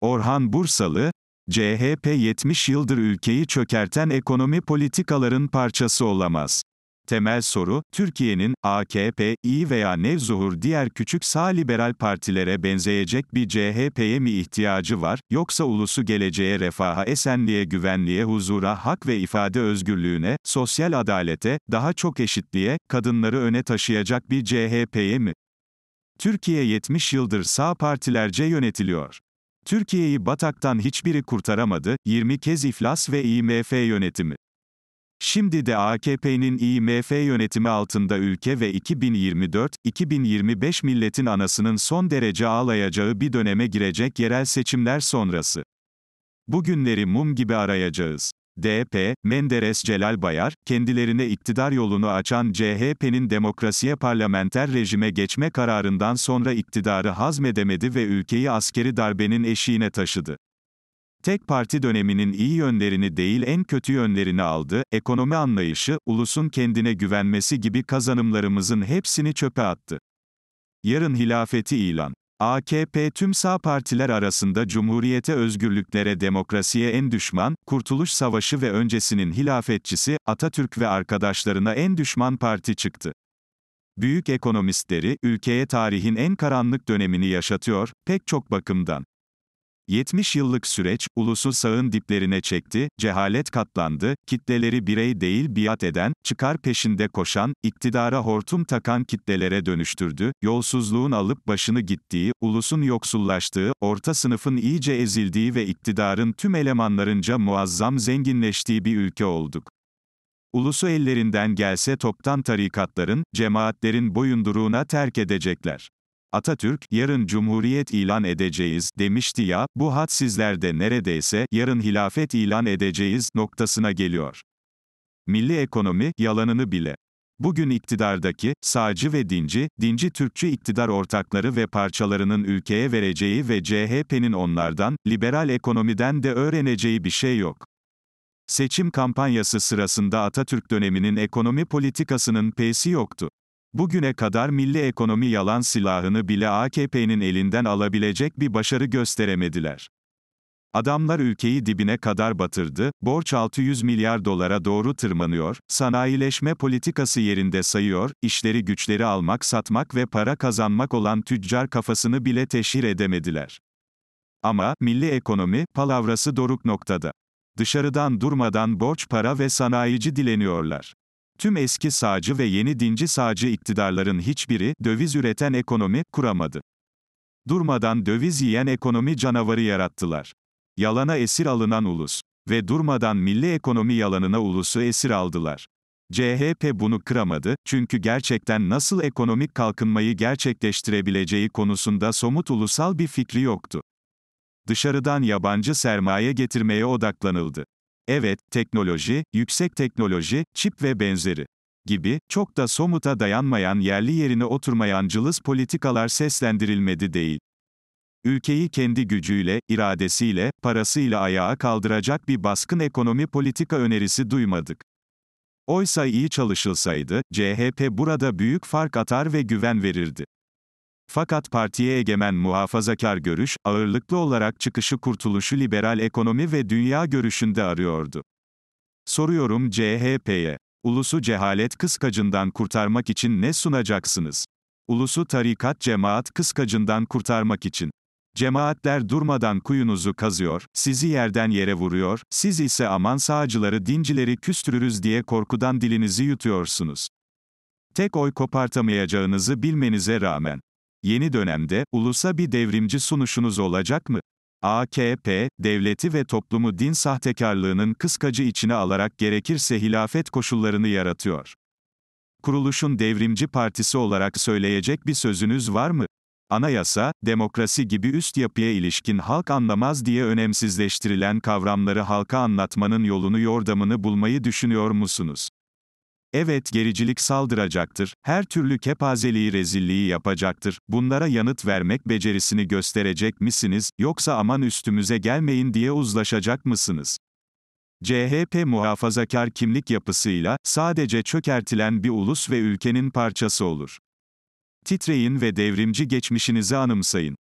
Orhan Bursalı, CHP 70 yıldır ülkeyi çökerten ekonomi politikaların parçası olamaz. Temel soru, Türkiye'nin AKP, İYİ veya Nevzuhur diğer küçük sağ liberal partilere benzeyecek bir CHP'ye mi ihtiyacı var, yoksa ulusu geleceğe refaha, esenliğe, güvenliğe, huzura, hak ve ifade özgürlüğüne, sosyal adalete, daha çok eşitliğe, kadınları öne taşıyacak bir CHP'ye mi? Türkiye 70 yıldır sağ partilerce yönetiliyor. Türkiye'yi bataktan hiçbiri kurtaramadı, 20 kez iflas ve IMF yönetimi. Şimdi de AKP'nin IMF yönetimi altında ülke ve 2024-2025 milletin anasının son derece ağlayacağı bir döneme girecek yerel seçimler sonrası. Bugünleri mum gibi arayacağız. DP, Menderes Celal Bayar, kendilerine iktidar yolunu açan CHP'nin demokrasiye parlamenter rejime geçme kararından sonra iktidarı hazmedemedi ve ülkeyi askeri darbenin eşiğine taşıdı. Tek parti döneminin iyi yönlerini değil en kötü yönlerini aldı, ekonomi anlayışı, ulusun kendine güvenmesi gibi kazanımlarımızın hepsini çöpe attı. Yarın hilafeti ilan. AKP tüm sağ partiler arasında cumhuriyete özgürlüklere demokrasiye en düşman, Kurtuluş Savaşı ve öncesinin hilafetçisi, Atatürk ve arkadaşlarına en düşman parti çıktı. Büyük ekonomistleri, ülkeye tarihin en karanlık dönemini yaşatıyor, pek çok bakımdan. 70 yıllık süreç, ulusu sağın diplerine çekti, cehalet katlandı, kitleleri birey değil biat eden, çıkar peşinde koşan, iktidara hortum takan kitlelere dönüştürdü, yolsuzluğun alıp başını gittiği, ulusun yoksullaştığı, orta sınıfın iyice ezildiği ve iktidarın tüm elemanlarınca muazzam zenginleştiği bir ülke olduk. Ulusu ellerinden gelse toptan tarikatların, cemaatlerin boyunduruğuna terk edecekler. Atatürk, yarın cumhuriyet ilan edeceğiz, demişti ya, bu hat sizlerde neredeyse, yarın hilafet ilan edeceğiz, noktasına geliyor. Milli ekonomi, yalanını bile. Bugün iktidardaki, sağcı ve dinci, dinci Türkçü iktidar ortakları ve parçalarının ülkeye vereceği ve CHP'nin onlardan, liberal ekonomiden de öğreneceği bir şey yok. Seçim kampanyası sırasında Atatürk döneminin ekonomi politikasının p'si yoktu. Bugüne kadar milli ekonomi yalan silahını bile AKP'nin elinden alabilecek bir başarı gösteremediler. Adamlar ülkeyi dibine kadar batırdı, borç 600 milyar dolara doğru tırmanıyor, sanayileşme politikası yerinde sayıyor, işleri güçleri almak satmak ve para kazanmak olan tüccar kafasını bile teşhir edemediler. Ama, milli ekonomi, palavrası doruk noktada. Dışarıdan durmadan borç para ve sanayici dileniyorlar. Tüm eski sağcı ve yeni dinci sağcı iktidarların hiçbiri, döviz üreten ekonomi, kuramadı. Durmadan döviz yiyen ekonomi canavarı yarattılar. Yalana esir alınan ulus. Ve durmadan milli ekonomi yalanına ulusu esir aldılar. CHP bunu kıramadı, çünkü gerçekten nasıl ekonomik kalkınmayı gerçekleştirebileceği konusunda somut ulusal bir fikri yoktu. Dışarıdan yabancı sermaye getirmeye odaklanıldı evet, teknoloji, yüksek teknoloji, çip ve benzeri gibi çok da somuta dayanmayan yerli yerine oturmayan cılız politikalar seslendirilmedi değil. Ülkeyi kendi gücüyle, iradesiyle, parasıyla ayağa kaldıracak bir baskın ekonomi politika önerisi duymadık. Oysa iyi çalışılsaydı, CHP burada büyük fark atar ve güven verirdi. Fakat partiye egemen muhafazakar görüş, ağırlıklı olarak çıkışı kurtuluşu liberal ekonomi ve dünya görüşünde arıyordu. Soruyorum CHP'ye, ulusu cehalet kıskacından kurtarmak için ne sunacaksınız? Ulusu tarikat cemaat kıskacından kurtarmak için. Cemaatler durmadan kuyunuzu kazıyor, sizi yerden yere vuruyor, siz ise aman sağcıları dincileri küstürürüz diye korkudan dilinizi yutuyorsunuz. Tek oy kopartamayacağınızı bilmenize rağmen, Yeni dönemde, ulusa bir devrimci sunuşunuz olacak mı? AKP, devleti ve toplumu din sahtekarlığının kıskacı içine alarak gerekirse hilafet koşullarını yaratıyor. Kuruluşun devrimci partisi olarak söyleyecek bir sözünüz var mı? Anayasa, demokrasi gibi üst yapıya ilişkin halk anlamaz diye önemsizleştirilen kavramları halka anlatmanın yolunu yordamını bulmayı düşünüyor musunuz? Evet gericilik saldıracaktır, her türlü kepazeliği rezilliği yapacaktır, bunlara yanıt vermek becerisini gösterecek misiniz, yoksa aman üstümüze gelmeyin diye uzlaşacak mısınız? CHP muhafazakar kimlik yapısıyla, sadece çökertilen bir ulus ve ülkenin parçası olur. Titreyin ve devrimci geçmişinizi anımsayın.